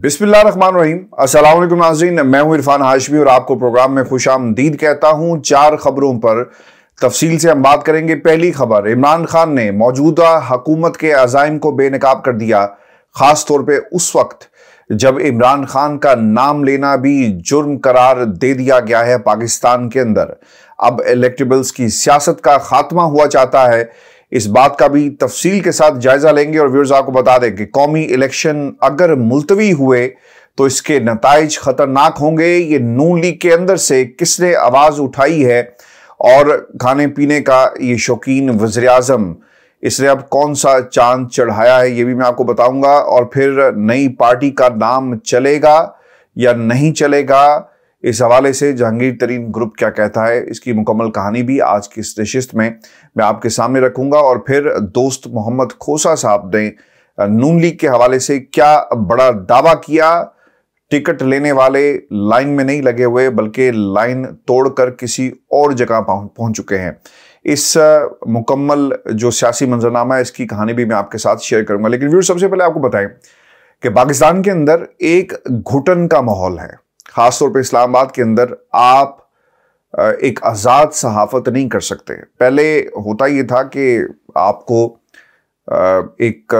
बिस्मिल्लाम असलम नाजरीन मैं हूं इरफान हाशमी और आपको प्रोग्राम में खुश आमदीद कहता हूं चार खबरों पर तफसील से हम बात करेंगे पहली खबर इमरान खान ने मौजूदा हकूमत के अजाइम को बेनकाब कर दिया ख़ास तौर पर उस वक्त जब इमरान खान का नाम लेना भी जुर्म करार दे दिया गया है पाकिस्तान के अंदर अब इलेक्टेबल्स की सियासत का खात्मा हुआ चाहता है इस बात का भी तफसील के साथ जायजा लेंगे और व्यवर्स आपको बता दें कि कौमी इलेक्शन अगर मुलतवी हुए तो इसके नतज खतरनाक होंगे ये नून लीग के अंदर से किसने आवाज़ उठाई है और खाने पीने का ये शौकीन वज़र अजम इसने अब कौन सा चांद चढ़ाया है ये भी मैं आपको बताऊंगा और फिर नई पार्टी का नाम चलेगा या नहीं चलेगा इस हवाले से जहांगीर तरीन ग्रुप क्या कहता है इसकी मुकम्मल कहानी भी आज की इस नशिस्त में मैं आपके सामने रखूंगा और फिर दोस्त मोहम्मद खोसा साहब ने नून लीग के हवाले से क्या बड़ा दावा किया टिकट लेने वाले लाइन में नहीं लगे हुए बल्कि लाइन तोड़कर किसी और जगह पहुंच चुके हैं इस मुकम्मल जो सियासी मंजरनामा है इसकी कहानी भी मैं आपके साथ शेयर करूंगा लेकिन व्यूर सबसे पहले आपको बताएं कि पाकिस्तान के अंदर एक घुटन का माहौल है ख़ासतौर पर इस्लामाबाद के अंदर आप एक आज़ाद सहाफ़त नहीं कर सकते पहले होता ये था कि आपको एक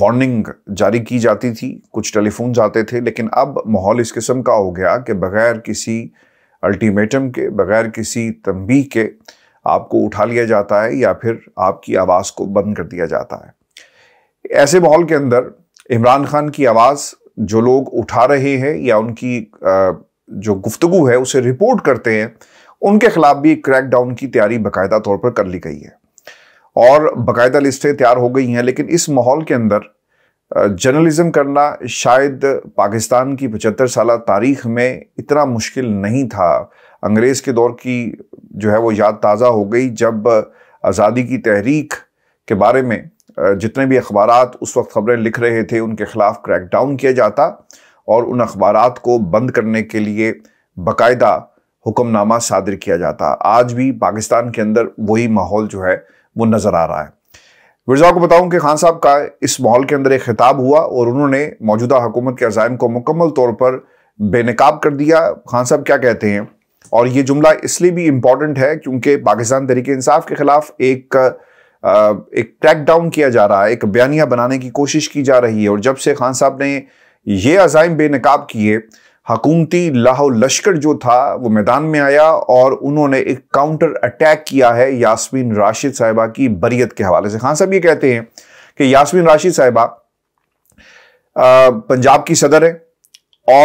वार्निंग जारी की जाती थी कुछ टेलीफोन जाते थे लेकिन अब माहौल इस किस्म का हो गया कि बग़ैर किसी अल्टीमेटम के बग़ैर किसी तंबी के आपको उठा लिया जाता है या फिर आपकी आवाज़ को बंद कर दिया जाता है ऐसे माहौल के अंदर इमरान खान की आवाज़ जो लोग उठा रहे हैं या उनकी जो गुफ्तगु है उसे रिपोर्ट करते हैं उनके खिलाफ भी क्रैकडाउन की तैयारी बाकायदा तौर पर कर ली गई है और बाकायदा लिस्टें तैयार हो गई हैं लेकिन इस माहौल के अंदर जर्नलिज्म करना शायद पाकिस्तान की पचहत्तर साल तारीख में इतना मुश्किल नहीं था अंग्रेज़ के दौर की जो है वो याद ताज़ा हो गई जब आज़ादी की तहरीक के बारे में जितने भी अखबार उस वक्त खबरें लिख रहे थे उनके खिलाफ क्रैकडाउन किया जाता और उन अखबार को बंद करने के लिए बाकायदा हुक्मनामा सादर किया जाता आज भी पाकिस्तान के अंदर वही माहौल जो है वो नज़र आ रहा है मिर्जा को बताऊं कि खान साहब का इस माहौल के अंदर एक खिताब हुआ और उन्होंने मौजूदा हुकूमत के अजायम को मुकम्मल तौर पर बेनकाब कर दिया खान साहब क्या कहते हैं और ये जुमला इसलिए भी इम्पॉर्टेंट है क्योंकि पाकिस्तान तरीके इंसाफ के ख़िलाफ़ एक एक ट्रैक डाउन किया जा रहा है एक बयानिया बनाने की कोशिश की जा रही है और जब से खान साहब ने ये अजाइम बेनकाब किए हकूमती लाहो लश्कर जो था वो मैदान में आया और उन्होंने एक काउंटर अटैक किया है यासमीन राशिद साहिबा की बरीत के हवाले से खान साहब ये कहते हैं कि यास्मीन राशिद साहिबा पंजाब की सदर है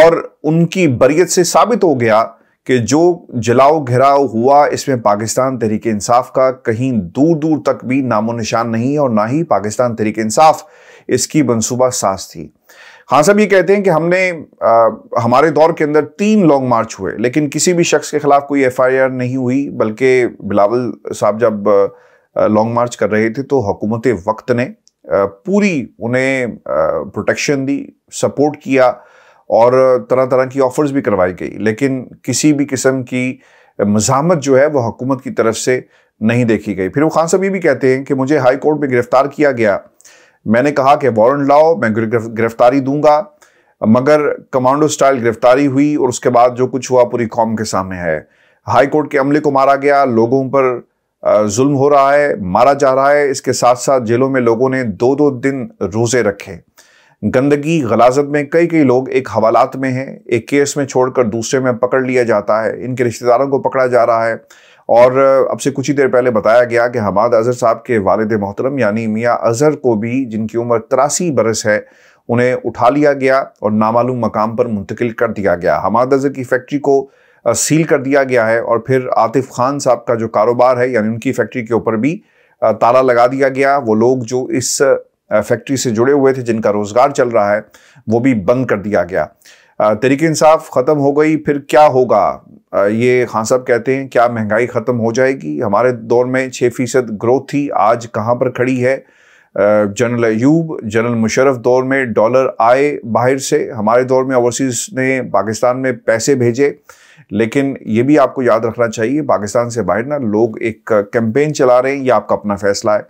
और उनकी बरीत से साबित हो गया कि जो जलाओ घिराव हुआ इसमें पाकिस्तान तहरीक इंसाफ का कहीं दूर दूर तक भी नामो निशान नहीं और ना ही पाकिस्तान तहरीक इंसाफ इसकी मनसूबा सास थी खान साहब ये कहते हैं कि हमने आ, हमारे दौर के अंदर तीन लॉन्ग मार्च हुए लेकिन किसी भी शख्स के खिलाफ कोई आर नहीं हुई बल्कि बिलावल साहब जब लॉन्ग मार्च कर रहे थे तो हुकूमत वक्त ने पूरी उन्हें प्रोटेक्शन दी सपोर्ट किया और तरह तरह की ऑफर्स भी करवाई गई लेकिन किसी भी किस्म की मजामत जो है वह हुकूमत की तरफ से नहीं देखी गई फिर वो खान साहब ये भी कहते हैं कि मुझे हाई कोर्ट में गिरफ्तार किया गया मैंने कहा कि वारंट लाओ मैं गिरफ्तारी दूंगा मगर कमांडो स्टाइल गिरफ्तारी हुई और उसके बाद जो कुछ हुआ पूरी कौम के सामने है हाई कोर्ट के अमले को मारा गया लोगों पर जुल्म हो रहा है मारा जा रहा है इसके साथ साथ जेलों में लोगों ने दो दो दिन रोज़े रखे गंदगी गलाजत में कई कई लोग एक हवालात में हैं एक केस में छोड़कर दूसरे में पकड़ लिया जाता है इनके रिश्तेदारों को पकड़ा जा रहा है और अब से कुछ ही देर पहले बताया गया कि हमाद अज़हर साहब के वालद मोहतरम यानी मियाँ अज़हर को भी जिनकी उम्र तिरासी बरस है उन्हें उठा लिया गया और नामालूम मकाम पर मुंतकिल कर दिया गया हमाद अज़हर की फैक्ट्री को सील कर दिया गया है और फिर आतिफ खान साहब का जो कारोबार है यानी उनकी फैक्ट्री के ऊपर भी ताला लगा दिया गया वो लोग जो इस फैक्ट्री से जुड़े हुए थे जिनका रोज़गार चल रहा है वो भी बंद कर दिया गया तरीके इंसाफ ख़त्म हो गई फिर क्या होगा ये खान साहब कहते हैं क्या महंगाई ख़त्म हो जाएगी हमारे दौर में छः फ़ीसद ग्रोथ थी आज कहाँ पर खड़ी है जनरल एयूब जनरल मुशरफ दौर में डॉलर आए बाहर से हमारे दौर में ओवरसीज़ ने पाकिस्तान में पैसे भेजे लेकिन ये भी आपको याद रखना चाहिए पाकिस्तान से बाहर ना लोग एक कैंपेन चला रहे हैं ये आपका अपना फैसला है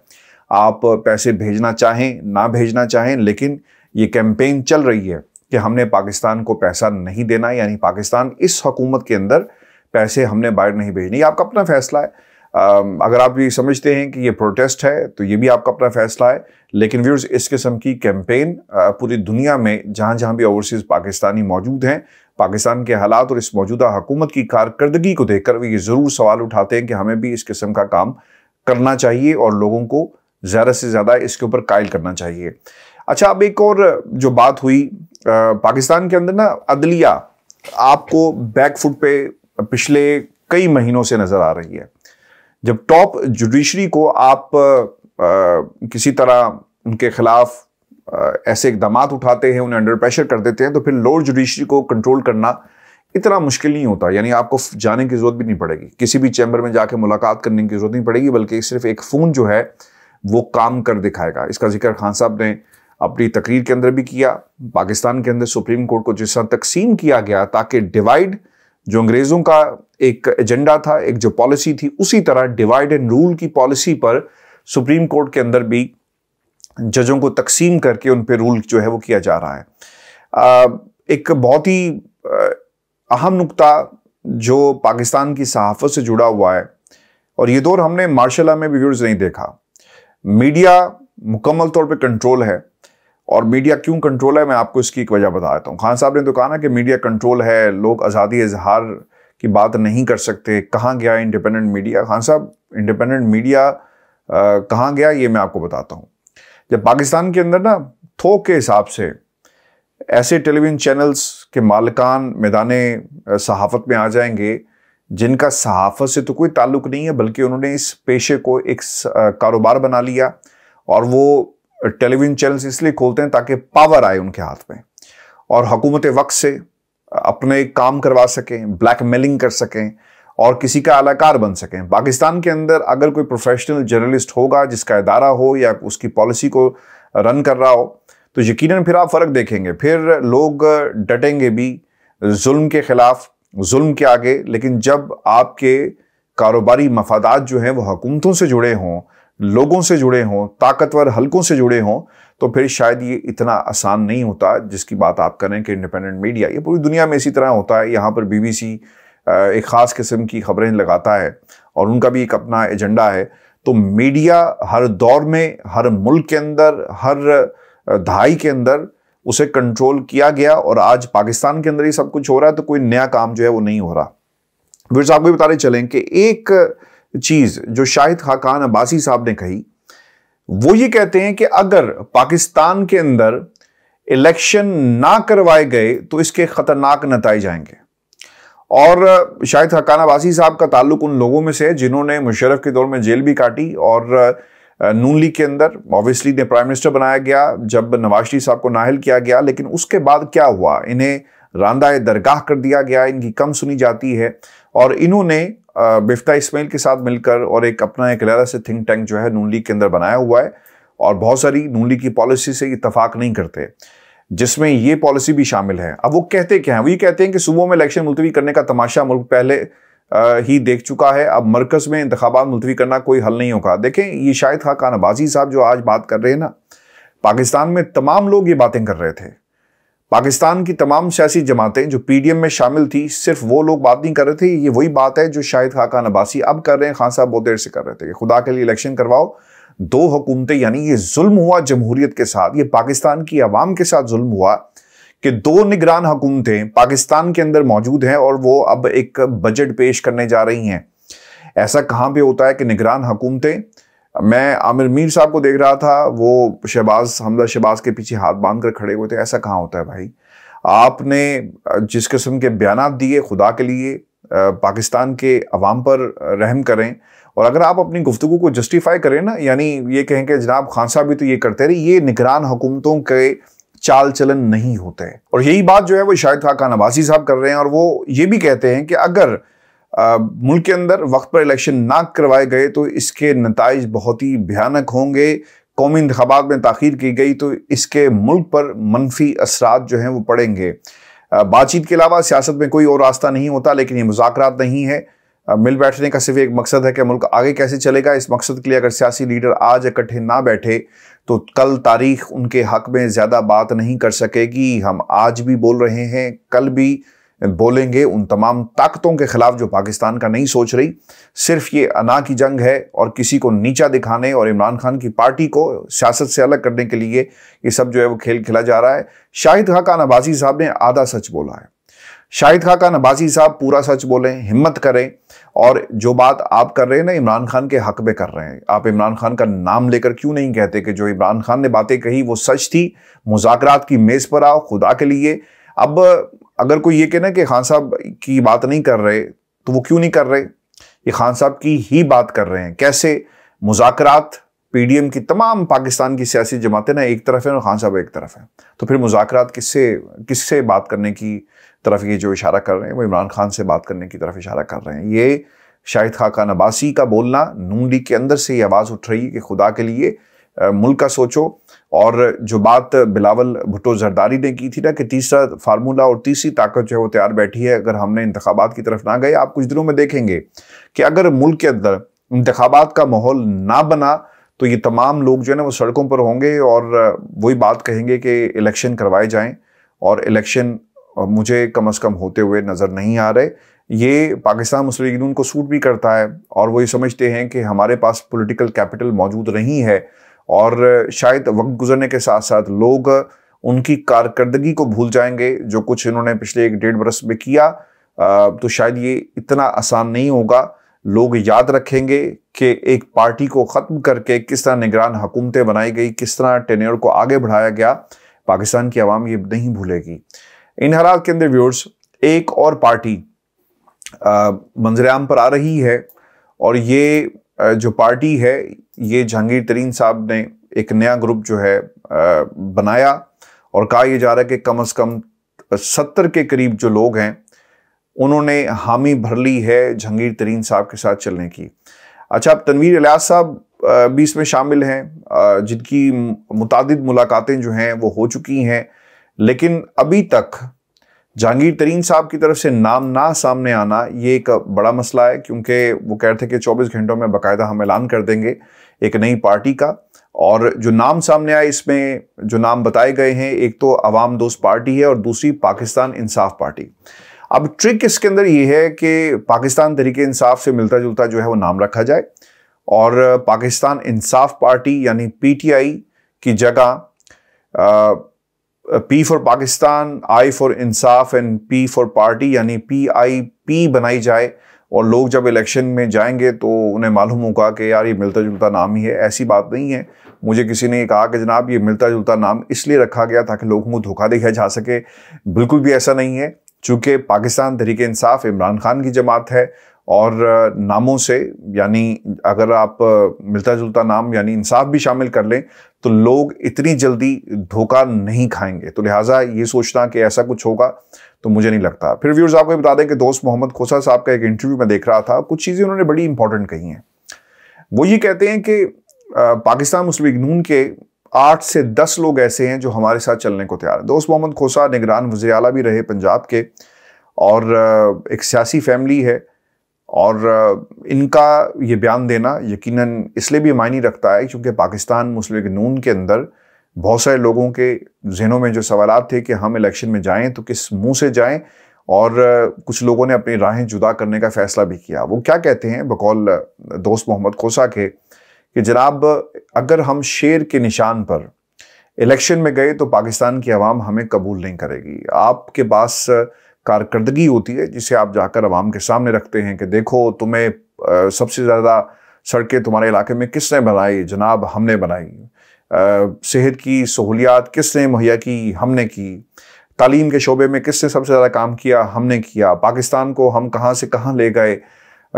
आप पैसे भेजना चाहें ना भेजना चाहें लेकिन ये कैंपेन चल रही है कि हमने पाकिस्तान को पैसा नहीं देना यानी पाकिस्तान इस हुकूमत के अंदर पैसे हमने बाहर नहीं भेजने ये आपका अपना फैसला है अगर आप ये समझते हैं कि ये प्रोटेस्ट है तो ये भी आपका अपना फैसला है लेकिन व्यूर्स इस किस्म की कैंपेन पूरी दुनिया में जहाँ जहाँ भी ओवरसीज़ पाकिस्तानी मौजूद हैं पाकिस्तान के हालात और इस मौजूदा हुकूमत की कारकर्दगी को देखकर ये ज़रूर सवाल उठाते हैं कि हमें भी इस किस्म का काम करना चाहिए और लोगों को ज़्यादा से ज़्यादा इसके ऊपर कायल करना चाहिए अच्छा अब एक और जो बात हुई पाकिस्तान के अंदर ना अदलिया आपको बैकफुट पे पिछले कई महीनों से नज़र आ रही है जब टॉप जुडिशरी को आप आ, किसी तरह उनके खिलाफ आ, ऐसे इकदाम उठाते हैं उन्हें अंडर प्रेशर कर देते हैं तो फिर लोअर जुडिशरी को कंट्रोल करना इतना मुश्किल नहीं होता यानी आपको जाने की जरूरत भी नहीं पड़ेगी किसी भी चैम्बर में जाके मुलाकात करने की जरूरत नहीं पड़ेगी बल्कि सिर्फ एक फ़ोन जो है वो काम कर दिखाएगा इसका जिक्र खान साहब ने अपनी तकरीर के अंदर भी किया पाकिस्तान के अंदर सुप्रीम कोर्ट को जिस तरह तकसीम किया गया ताकि डिवाइड जो अंग्रेज़ों का एक एजेंडा था एक जो पॉलिसी थी उसी तरह डिवाइड एंड रूल की पॉलिसी पर सुप्रीम कोर्ट के अंदर भी जजों को तकसीम करके उन पर रूल जो है वो किया जा रहा है एक बहुत ही अहम नुकता जो पाकिस्तान की सहाफ़त से जुड़ा हुआ है और ये दौर हमने मार्शाला में भी नहीं देखा मीडिया मुकम्मल तौर पे कंट्रोल है और मीडिया क्यों कंट्रोल है मैं आपको इसकी एक वजह बता देता हूँ खान साहब ने तो कहा ना कि मीडिया कंट्रोल है लोग आज़ादी इजहार की बात नहीं कर सकते कहाँ गया इंडिपेंडेंट मीडिया खान साहब इंडिपेंडेंट मीडिया कहाँ गया ये मैं आपको बताता हूँ जब पाकिस्तान के अंदर ना थोक के हिसाब से ऐसे टेलीविज़न चैनल्स के मालकान मैदान सहाफ़त में आ जाएंगे जिनका सहाफ़त से तो कोई ताल्लुक़ नहीं है बल्कि उन्होंने इस पेशे को एक कारोबार बना लिया और वो टेलीविज़न चैनल्स इसलिए खोलते हैं ताकि पावर आए उनके हाथ में और हकूमत वक्त से अपने काम करवा सकें ब्लैक मेलिंग कर सकें और किसी का अलाकार बन सकें पाकिस्तान के अंदर अगर कोई प्रोफेशनल जर्नलिस्ट होगा जिसका इदारा हो या उसकी पॉलिसी को रन कर रहा हो तो यकीनन फिर आप फ़र्क देखेंगे फिर लोग डटेंगे भी जुल्म के ख़िलाफ़ जुल्म के आगे लेकिन जब आपके कारोबारी मफादात जो हैं वो हुकूमतों से जुड़े हों लोगों से जुड़े हों ताकतवर हलकों से जुड़े हों तो फिर शायद ये इतना आसान नहीं होता जिसकी बात आप करें कि इंडिपेंडेंट मीडिया ये पूरी दुनिया में इसी तरह होता है यहाँ पर बीबीसी एक ख़ास किस्म की खबरें लगाता है और उनका भी एक अपना एजेंडा है तो मीडिया हर दौर में हर मुल्क के अंदर हर दहाई के अंदर उसे कंट्रोल किया गया और आज पाकिस्तान के अंदर ही सब कुछ हो रहा है तो कोई नया काम जो है वो नहीं हो रहा फिर साहब को बताते चलें कि एक चीज़ जो शाहिद खाकान अब्बासी साहब ने कही वो ये कहते हैं कि अगर पाकिस्तान के अंदर इलेक्शन ना करवाए गए तो इसके ख़तरनाक नतज जाएंगे और शाहिद हकान अबासी साहब का ताल्लुक उन लोगों में से है जिन्होंने मुशरफ के दौर में जेल भी काटी और नून लीग के अंदर ऑब्वियसली इन्हें प्राइम मिनिस्टर बनाया गया जब नवाज शरीफ साहब को नाहल किया गया लेकिन उसके बाद क्या हुआ इन्हें रांदा दरगाह कर दिया गया इनकी कम सुनी जाती है और इन्होंने बिफ्ता इसमाइल के साथ मिलकर और एक अपना एक लहरा से थिंक टैंक जो है नून लीग के अंदर बनाया हुआ है और बहुत सारी नून लीग की पॉलिसी से इतफाक नहीं करते जिसमें ये पॉलिसी भी शामिल है अब वो कहते क्या हैं वो ये कहते हैं कि सुबह में इलेक्शन मुलतवी करने का तमाशा मुल्क पहले ही देख चुका है अब मरकज में इंतबात मुलतवी करना कोई हल नहीं होगा देखें ये शायद खान अबाजी साहब जो आज बात कर रहे हैं ना पाकिस्तान में तमाम लोग ये बातें कर रहे थे पाकिस्तान की तमाम सियासी जमातें जो पीडीएम में शामिल थी सिर्फ वो लोग बात नहीं कर रहे थे ये वही बात है जो शाहिद खाकान अबासी अब कर रहे हैं खान साहब बहुत देर से कर रहे थे खुदा के लिए इलेक्शन करवाओ दो हुकूमतें यानी ये जुल्म हुआ जमहूरियत के साथ ये पाकिस्तान की आवाम के साथ जुल्म हुआ कि दो निगरान हुकूमतें पाकिस्तान के अंदर मौजूद हैं और वो अब एक बजट पेश करने जा रही हैं ऐसा कहाँ पे होता है कि निगरान हुकूमतें मैं आमिर मीर साहब को देख रहा था वो शहबाज हमदा शहबाज के पीछे हाथ बांध कर खड़े हुए थे ऐसा कहाँ होता है भाई आपने जिस किस्म के बयान दिए खुदा के लिए पाकिस्तान के अवाम पर रहम करें और अगर आप अपनी गुफ्तु को जस्टिफाई करें ना यानी ये कहें कि जनाब खान साहब भी तो ये करते रहे ये निगरान हुकूमतों के चाल चलन नहीं होते और यही बात जो है वो शायद खाका नवासी साहब कर रहे हैं और वो ये भी कहते हैं कि अगर आ, मुल्क के अंदर वक्त पर इलेक्शन ना करवाए गए तो इसके नतज बहुत ही भयानक होंगे कौमी इंतबात में तखिर की गई तो इसके मुल्क पर मनफी असरा जो हैं वो पड़ेंगे बातचीत के अलावा सियासत में कोई और रास्ता नहीं होता लेकिन ये मुजाकर नहीं है मिल बैठने का सिर्फ एक मकसद है कि मुल्क आगे कैसे चलेगा इस मकसद के लिए अगर सियासी लीडर आज इकट्ठे ना बैठे तो कल तारीख उनके हक में ज़्यादा बात नहीं कर सकेगी हम आज भी बोल रहे हैं कल भी बोलेंगे उन तमाम ताकतों के खिलाफ जो पाकिस्तान का नहीं सोच रही सिर्फ ये अना की जंग है और किसी को नीचा दिखाने और इमरान खान की पार्टी को सियासत से अलग करने के लिए ये सब जो है वो खेल खेला जा रहा है शाहिद खाकान अब्बासी साहब ने आधा सच बोला है शाहिद खान का नबाजी साहब पूरा सच बोलें हिम्मत करें और जो बात आप कर रहे हैं ना इमरान खान के हक में कर रहे हैं आप इमरान खान का नाम लेकर क्यों नहीं कहते कि जो इमरान खान ने बातें कही वो सच थी मुजाकर की मेज़ पर आओ खुदा के लिए अब अगर कोई ये कहना कि खान साहब की बात नहीं कर रहे तो वो क्यों नहीं कर रहे ये खान साहब की ही बात कर रहे हैं कैसे मुजाकर पीडीएम की तमाम पाकिस्तान की सियासी जमातें ना एक तरफ हैं और खान साहब एक तरफ है तो फिर मुजाकर किससे किससे बात करने की तरफ ये जो इशारा कर रहे हैं वो इमरान खान से बात करने की तरफ इशारा कर रहे हैं ये शाहिद खाका नबासी का बोलना नून लीग के अंदर से ये आवाज़ उठ रही है कि खुदा के लिए मुल्क का सोचो और जो बात बिलावल भुटो जरदारी ने की थी ना कि तीसरा फार्मूला और तीसरी ताकत जो है वो तैयार बैठी है अगर हमने इंतबात की तरफ ना गए आप कुछ दिनों में देखेंगे कि अगर मुल्क के अंदर इंतबात का माहौल ना बना तो ये तमाम लोग जो है ना वो सड़कों पर होंगे और वही बात कहेंगे कि इलेक्शन करवाए जाएं और इलेक्शन और मुझे कम अज़ कम होते हुए नज़र नहीं आ रहे ये पाकिस्तान मुस्लिम लीग को सूट भी करता है और वो ये समझते हैं कि हमारे पास पॉलिटिकल कैपिटल मौजूद नहीं है और शायद वक्त गुजरने के साथ साथ लोग उनकी कारकर्दगी को भूल जाएंगे जो कुछ इन्होंने पिछले एक डेढ़ बरस में किया तो शायद ये इतना आसान नहीं होगा लोग याद रखेंगे कि एक पार्टी को ख़त्म करके किस तरह निगरान हुकूमतें बनाई गई किस तरह टेनियर को आगे बढ़ाया गया पाकिस्तान की आवाम ये नहीं भूलेगी इन हालात के अंदर व्यूअर्स एक और पार्टी मंजरेआम पर आ रही है और ये जो पार्टी है ये जहांगीर तरीन साहब ने एक नया ग्रुप जो है बनाया और कहा यह जा रहा है कि कम से कम सत्तर के करीब जो लोग हैं उन्होंने हामी भर ली है जहांगीर तरीन साहब के साथ चलने की अच्छा अब तनवीर इलियास साहब भी इसमें शामिल हैं जिनकी मुतद मुलाकातें जो हैं वो हो चुकी हैं लेकिन अभी तक जहांगीर तरीन साहब की तरफ से नाम ना सामने आना ये एक बड़ा मसला है क्योंकि वो कह रहे थे कि 24 घंटों में बाकायदा हम ऐलान कर देंगे एक नई पार्टी का और जो नाम सामने आए इसमें जो नाम बताए गए हैं एक तो अवाम दोस्त पार्टी है और दूसरी पाकिस्तान इंसाफ पार्टी अब ट्रिक इसके अंदर ये है कि पाकिस्तान तरीके इंसाफ से मिलता जुलता जो है वो नाम रखा जाए और पाकिस्तान इंसाफ पार्टी यानी पीटीआई की जगह P for Pakistan I for Insaf and P for party यानी पी आई पी बनाई जाए और लोग जब इलेक्शन में जाएंगे तो उन्हें मालूम होगा कि यार ये मिलता जुलता नाम ही है ऐसी बात नहीं है मुझे किसी ने कहा कि जनाब ये मिलता जुलता नाम इसलिए रखा गया ताकि लोगों को धोखा दिखाया जा सके बिल्कुल भी ऐसा नहीं है चूँकि पाकिस्तान तहरीक इंसाफ इमरान खान की जमात है और नामों से यानी अगर आप मिलता जुलता नाम यानी इंसाफ भी शामिल कर लें तो लोग इतनी जल्दी धोखा नहीं खाएंगे तो लिहाजा ये सोचना कि ऐसा कुछ होगा तो मुझे नहीं लगता फिर व्यूर्स आपको ये बता दें कि दोस्त मोहम्मद खोसा साहब का एक इंटरव्यू में देख रहा था कुछ चीज़ें उन्होंने बड़ी इंपॉर्टेंट कही हैं वो ये कहते हैं कि पाकिस्तान मुस्लिम नून के आठ से दस लोग ऐसे हैं जो हमारे साथ चलने को तैयार हैं दोस्त मोहम्मद खोसा निगरान वजी भी रहे पंजाब के और एक सियासी फैमिली है और इनका ये बयान देना यकीनन इसलिए भी मायने रखता है क्योंकि पाकिस्तान मुस्लिम नून के अंदर बहुत सारे लोगों के जहनों में जो सवाल थे कि हम इलेक्शन में जाएं तो किस मुंह से जाएं और कुछ लोगों ने अपनी राहें जुदा करने का फैसला भी किया वो क्या कहते हैं बकौल दोस्त मोहम्मद खोसा के कि जनाब अगर हम शेर के निशान पर इलेक्शन में गए तो पाकिस्तान की आवाम हमें कबूल नहीं करेगी आपके पास कारकर्दगी होती है जिसे आप जाकर आवाम के सामने रखते हैं कि देखो तुम्हें सबसे ज़्यादा सड़कें तुम्हारे इलाके में किसने बनाई जनाब हमने बनाई सेहत की सहूलियात किसने मुहैया की हमने की तालीम के शोबे में किसने सबसे ज़्यादा काम किया हमने किया पाकिस्तान को हम कहाँ से कहाँ ले गए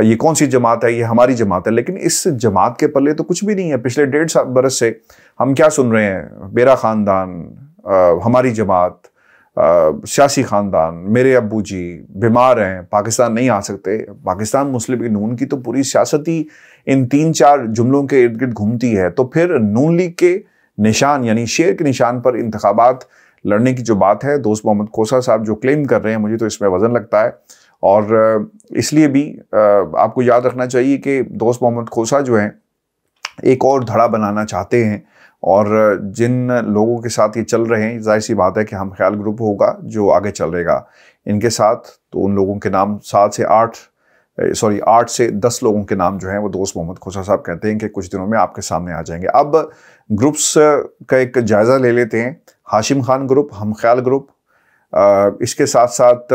ये कौन सी जमात है ये हमारी जमात है लेकिन इस जमात के पल्ले तो कुछ भी नहीं है पिछले डेढ़ बरस से हम क्या सुन रहे हैं मेरा ख़ानदान हमारी जमात सियासी ख़ानदान मेरे अबू जी बीमार हैं पाकिस्तान नहीं आ सकते पाकिस्तान मुस्लिम नून की तो पूरी सियासत ही इन तीन चार जुमलों के इर्द गिर्द घूमती है तो फिर नून लीग के निशान यानी शेर के निशान पर इंतबात लड़ने की जो बात है दोस्त मोहम्मद कोसा साहब जो क्लेम कर रहे हैं मुझे तो इसमें वज़न लगता है और इसलिए भी आपको याद रखना चाहिए कि दोस्त मोहम्मद खोसा जो हैं एक और धड़ा बनाना चाहते हैं और जिन लोगों के साथ ये चल रहे हैं जाहिर सी बात है कि हम ख्याल ग्रुप होगा जो आगे चल रहेगा इनके साथ तो उन लोगों के नाम सात से आठ सॉरी आठ से दस लोगों के नाम जो हैं वो दोस्त मोहम्मद खुसा साहब कहते हैं कि कुछ दिनों में आपके सामने आ जाएंगे अब ग्रुप्स का एक जायज़ा ले लेते हैं हाशिम खान ग्रुप हम ख्याल ग्रुप इसके साथ साथ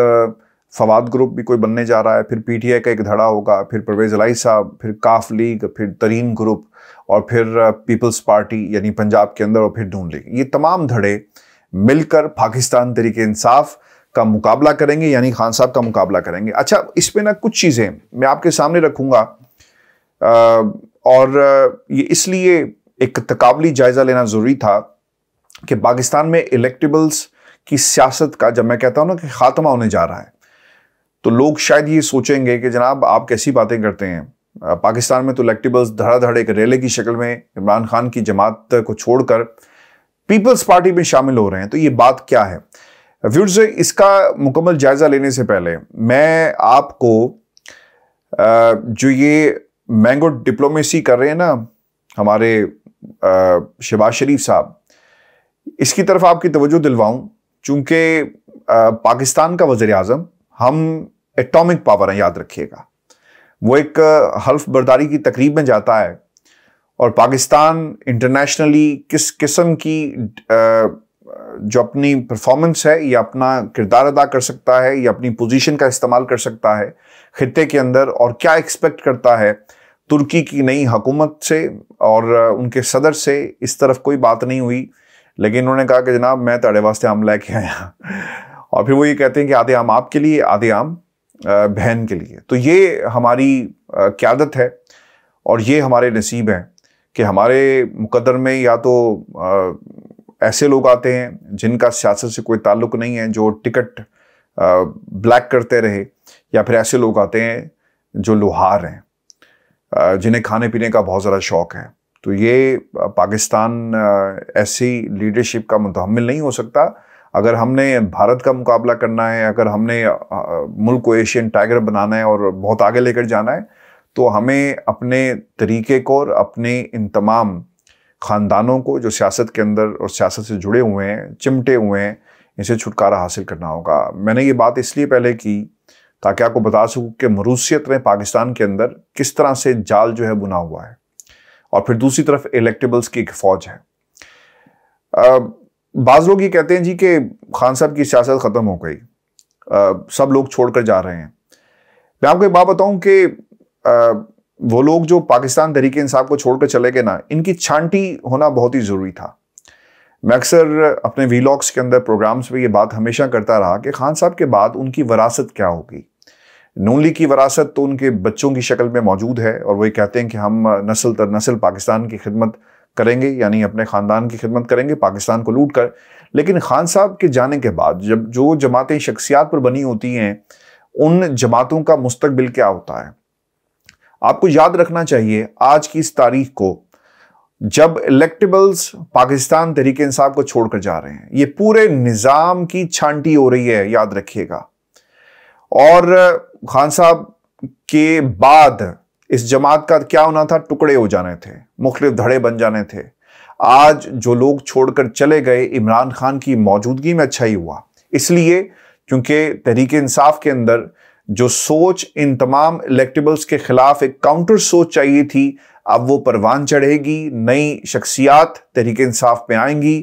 फवाद ग्रुप भी कोई बनने जा रहा है फिर पीटीआई का एक धड़ा होगा फिर परवेज अलाई साहब फिर काफ लीग फिर तरीन ग्रुप और फिर पीपल्स पार्टी यानी पंजाब के अंदर और फिर ढूंढ लीग ये तमाम धड़े मिलकर पाकिस्तान तरीके इंसाफ का मुकाबला करेंगे यानी खान साहब का मुकाबला करेंगे अच्छा इस पर ना कुछ चीज़ें मैं आपके सामने रखूँगा और ये इसलिए एक तकाबली जायज़ा लेना ज़रूरी था कि पाकिस्तान में इलेक्टेबल्स की सियासत का जब मैं कहता हूँ ना कि ख़ात्मा होने जा रहा है तो लोग शायद ये सोचेंगे कि जनाब आप कैसी बातें करते हैं पाकिस्तान में तो इलेक्टिबल्स धड़ाधड़ एक रैली की शक्ल में इमरान खान की जमात को छोड़कर पीपल्स पार्टी में शामिल हो रहे हैं तो ये बात क्या है व्यूर्स इसका मुकम्मल जायज़ा लेने से पहले मैं आपको जो ये मैंगो डिप्लोमेसी कर रहे हैं ना हमारे शहबाज शरीफ साहब इसकी तरफ आपकी तवज्जो दिलवाऊं चूँकि पाकिस्तान का वजे अजम हम एटॉमिक पावर है याद रखिएगा वो एक हल्फ बर्दारी की तकरीब में जाता है और पाकिस्तान इंटरनेशनली किस किस्म की जो अपनी परफॉर्मेंस है या अपना किरदार अदा कर सकता है या अपनी पोजीशन का इस्तेमाल कर सकता है खत्े के अंदर और क्या एक्सपेक्ट करता है तुर्की की नई हुकूमत से और उनके सदर से इस तरफ कोई बात नहीं हुई लेकिन उन्होंने कहा कि जनाब मैं तड़े तो वास्ते आम लैके आया और फिर वो ये कहते हैं कि आधे आम आपके लिए आधे आम बहन के लिए तो ये हमारी क्यादत है और ये हमारे नसीब हैं कि हमारे मुकदर में या तो ऐसे लोग आते हैं जिनका सियासत से कोई ताल्लुक नहीं है जो टिकट ब्लैक करते रहे या फिर ऐसे लोग आते हैं जो लोहार हैं जिन्हें खाने पीने का बहुत ज़्यादा शौक़ है तो ये पाकिस्तान ऐसी लीडरशिप का मुतहमल नहीं हो सकता अगर हमने भारत का मुकाबला करना है अगर हमने मुल्क को एशियन टाइगर बनाना है और बहुत आगे लेकर जाना है तो हमें अपने तरीके को और अपने इन तमाम ख़ानदानों को जो सियासत के अंदर और सियासत से जुड़े हुए हैं चिमटे हुए हैं इनसे छुटकारा हासिल करना होगा मैंने ये बात इसलिए पहले की ताकि आपको बता सकूँ कि मरूसियत ने पाकिस्तान के अंदर किस तरह से जाल जो है बुना हुआ है और फिर दूसरी तरफ इलेक्टेबल्स की एक फ़ौज है बाज़ लोग ये कहते हैं जी कि खान साहब की सियासत ख़त्म हो गई सब लोग छोड़कर जा रहे हैं मैं आपको एक बात बताऊं कि आ, वो लोग जो पाकिस्तान तरीके इंसाफ को छोड़कर चले गए ना इनकी छांटी होना बहुत ही ज़रूरी था मैं अक्सर अपने वीलॉग्स के अंदर प्रोग्राम्स में ये बात हमेशा करता रहा कि खान साहब के बाद उनकी वरासत क्या होगी नूली की वरासत तो उनके बच्चों की शक्ल में मौजूद है और वही कहते हैं कि हम नस्ल तर नस्ल पाकिस्तान की खिदमत करेंगे यानी अपने ख़ानदान की खिदमत करेंगे पाकिस्तान को लूट कर लेकिन खान साहब के जाने के बाद जब जो जमातें शख्सियात पर बनी होती हैं उन जमातों का मुस्तबिल क्या होता है आपको याद रखना चाहिए आज की इस तारीख को जब इलेक्टेबल्स पाकिस्तान तहरीक इंसाफ को छोड़कर जा रहे हैं ये पूरे निज़ाम की छांटी हो रही है याद रखिएगा और खान साहब के बाद इस जमात का क्या होना था टुकड़े हो जाने थे मुख्तु धड़े बन जाने थे आज जो लोग छोड़कर चले गए इमरान खान की मौजूदगी में अच्छा ही हुआ इसलिए क्योंकि तहरीक इंसाफ के अंदर जो सोच इन तमाम इलेक्टेबल्स के खिलाफ एक काउंटर सोच चाहिए थी अब वो परवान चढ़ेगी नई शख्सियात तहरीक इंसाफ पे आएंगी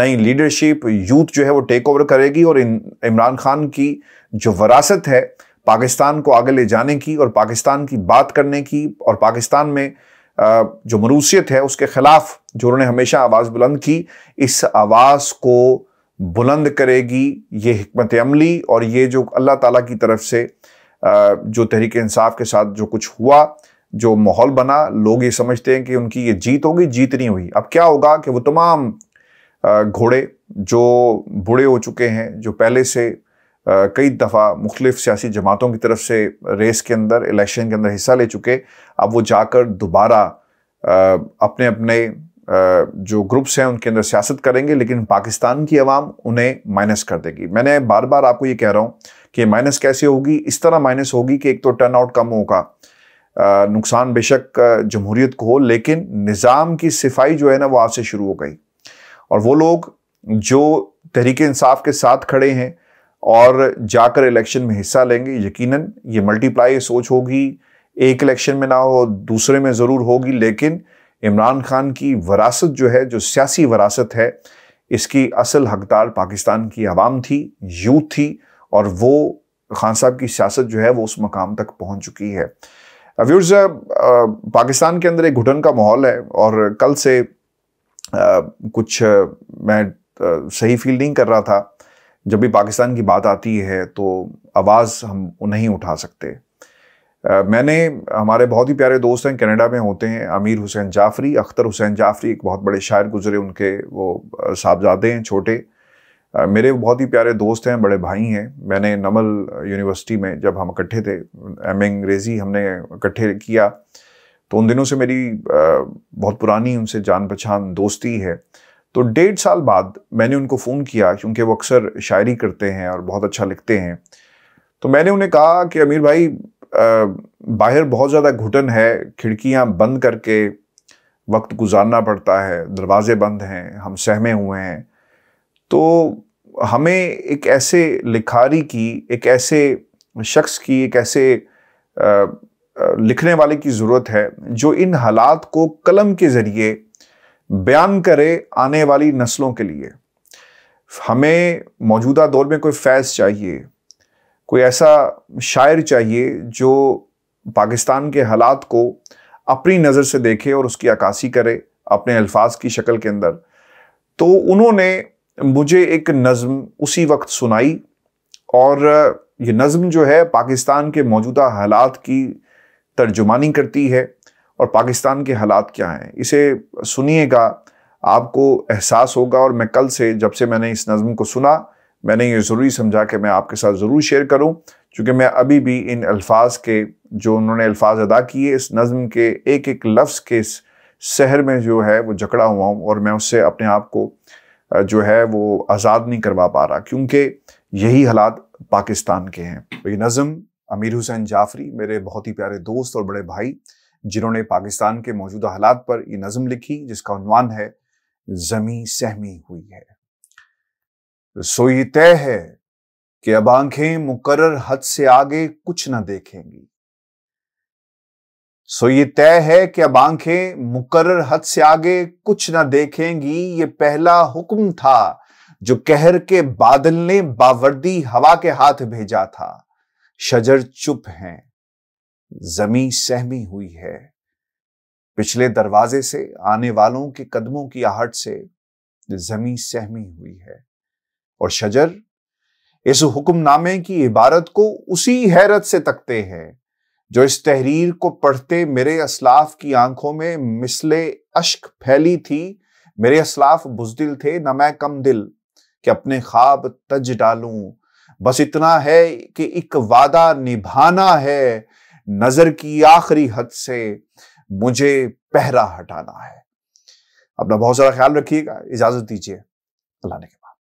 नई लीडरशिप यूथ जो है वो टेक ओवर करेगी और इमरान खान की जो वरासत है पाकिस्तान को आगे ले जाने की और पाकिस्तान की बात करने की और पाकिस्तान में जो मरूसियत है उसके ख़िलाफ़ जो उन्होंने हमेशा आवाज़ बुलंद की इस आवाज़ को बुलंद करेगी ये हमत अमली और ये जो अल्लाह ताला की तरफ से जो तहरीक इंसाफ के साथ जो कुछ हुआ जो माहौल बना लोग ये समझते हैं कि उनकी ये जीत होगी जीत नहीं हुई अब क्या होगा कि वो तमाम घोड़े जो बूढ़े हो चुके हैं जो पहले से कई दफ़ा मुख्तफ सियासी जमातों की तरफ से रेस के अंदर इलेक्शन के अंदर हिस्सा ले चुके अब वो जाकर दोबारा अपने अपने जो ग्रुप्स हैं उनके अंदर सियासत करेंगे लेकिन पाकिस्तान की आवाम उन्हें माइनस कर देगी मैंने बार बार आपको ये कह रहा हूँ कि माइनस कैसे होगी इस तरह माइनस होगी कि एक तो टर्न आउट कम होगा नुकसान बेशक जमहूरीत को हो लेकिन निज़ाम की सिफाई जो है ना वो आज से शुरू हो गई और वो लोग जो तहरीक इंसाफ के साथ खड़े हैं और जाकर इलेक्शन में हिस्सा लेंगे यकीनन ये मल्टीप्लाई सोच होगी एक इलेक्शन में ना हो दूसरे में ज़रूर होगी लेकिन इमरान खान की वरासत जो है जो सियासी वरासत है इसकी असल हकदार पाकिस्तान की आवाम थी यूथ थी और वो खान साहब की सियासत जो है वो उस मकाम तक पहुंच चुकी है व्यूर्स पाकिस्तान के अंदर एक घुटन का माहौल है और कल से आ, कुछ मैं आ, सही फील नहीं कर रहा था जब भी पाकिस्तान की बात आती है तो आवाज़ हम नहीं उठा सकते मैंने हमारे बहुत ही प्यारे दोस्त हैं कनाडा में होते हैं अमीर हुसैन जाफरी अख्तर हुसैन जाफरी एक बहुत बड़े शायर गुजरे उनके वो साहबजादे हैं छोटे मेरे बहुत ही प्यारे दोस्त हैं बड़े भाई हैं मैंने नमल यूनिवर्सिटी में जब हम इकट्ठे थे एम अंग्रेज़ी हमने इकट्ठे किया तो उन दिनों से मेरी बहुत पुरानी उनसे जान पहचान दोस्ती है तो डेढ़ साल बाद मैंने उनको फ़ोन किया क्योंकि वो अक्सर शायरी करते हैं और बहुत अच्छा लिखते हैं तो मैंने उन्हें कहा कि अमीर भाई बाहर बहुत ज़्यादा घुटन है खिड़कियाँ बंद करके वक्त गुजारना पड़ता है दरवाज़े बंद हैं हम सहमे हुए हैं तो हमें एक ऐसे लिखारी की एक ऐसे शख्स की एक ऐसे लिखने वाले की ज़रूरत है जो इन हालात को कलम के ज़रिए बयान करे आने वाली नस्लों के लिए हमें मौजूदा दौर में कोई फैज़ चाहिए कोई ऐसा शायर चाहिए जो पाकिस्तान के हालात को अपनी नज़र से देखे और उसकी अक्सी करे अपने अल्फाज की शक्ल के अंदर तो उन्होंने मुझे एक नज़म उसी वक्त सुनाई और ये नज़म जो है पाकिस्तान के मौजूदा हालात की तर्जुमानी करती है और पाकिस्तान के हालात क्या हैं इसे सुनिएगा आपको एहसास होगा और मैं कल से जब से मैंने इस नज़म को सुना मैंने ये ज़रूरी समझा कि मैं आपके साथ ज़रूर शेयर करूं क्योंकि मैं अभी भी इन अल्फाज के जो उन्होंने अल्फाज अदा किए इस नज़म के एक एक लफ्ज़ के इस शहर में जो है वो जकड़ा हुआ हूँ और मैं उससे अपने आप को जो है वो आज़ाद नहीं करवा पा रहा क्योंकि यही हालात पाकिस्तान के हैं तो ये नज़म अमीर हुसैन जाफरी मेरे बहुत ही प्यारे दोस्त और बड़े भाई जिन्होंने पाकिस्तान के मौजूदा हालात पर यह नज़म लिखी जिसका उनवान है जमी सहमी हुई है सोई तय है कि अब आंखें मुकर्र हद से आगे कुछ ना देखेंगी सो ये तय है कि अब आंखें मुकर्र हद से आगे कुछ ना देखेंगी ये पहला हुक्म था जो कहर के बादल ने बावर्दी हवा के हाथ भेजा था शजर चुप हैं जमी सहमी हुई है पिछले दरवाजे से आने वालों के कदमों की आहट से जमी सहमी हुई है और शजर इस हुक्मनामे की इबारत को उसी हैरत से तकते हैं जो इस तहरीर को पढ़ते मेरे असलाफ की आंखों में मिसले अश्क फैली थी मेरे असलाफ बुजदिल थे न मैं कम दिल कि अपने ख्वाब तज डालूं बस इतना है कि एक वादा निभाना है नजर की आखिरी हद से मुझे पहरा हटाना है अपना बहुत सारा ख्याल रखिएगा इजाजत दीजिए अल्लाह ने